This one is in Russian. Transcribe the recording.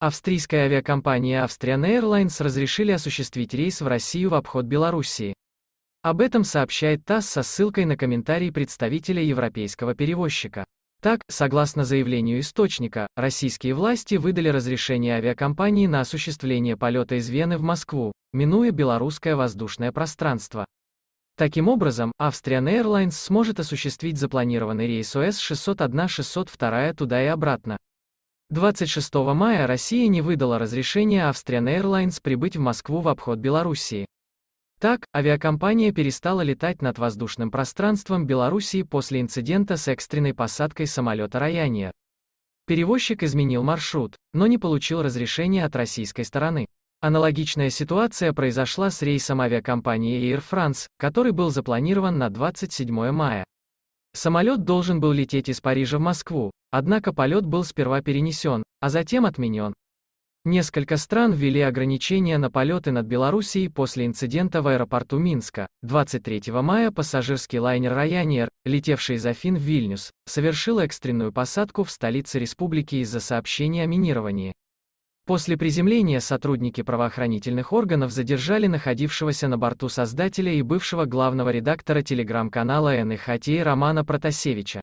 Австрийская авиакомпания Austrian Airlines разрешили осуществить рейс в Россию в обход Белоруссии. Об этом сообщает ТАСС со ссылкой на комментарий представителя европейского перевозчика. Так, согласно заявлению источника, российские власти выдали разрешение авиакомпании на осуществление полета из Вены в Москву, минуя белорусское воздушное пространство. Таким образом, Austrian Airlines сможет осуществить запланированный рейс ОС 601-602 туда и обратно. 26 мая Россия не выдала разрешения Austrian Airlines прибыть в Москву в обход Белоруссии. Так, авиакомпания перестала летать над воздушным пространством Белоруссии после инцидента с экстренной посадкой самолета «Раяния». Перевозчик изменил маршрут, но не получил разрешения от российской стороны. Аналогичная ситуация произошла с рейсом авиакомпании Air France, который был запланирован на 27 мая. Самолет должен был лететь из Парижа в Москву, Однако полет был сперва перенесен, а затем отменен. Несколько стран ввели ограничения на полеты над Белоруссией после инцидента в аэропорту Минска. 23 мая пассажирский лайнер «Райанер», летевший из Афин в Вильнюс, совершил экстренную посадку в столице республики из-за сообщения о минировании. После приземления сотрудники правоохранительных органов задержали находившегося на борту создателя и бывшего главного редактора телеграм-канала НХТ Романа Протасевича.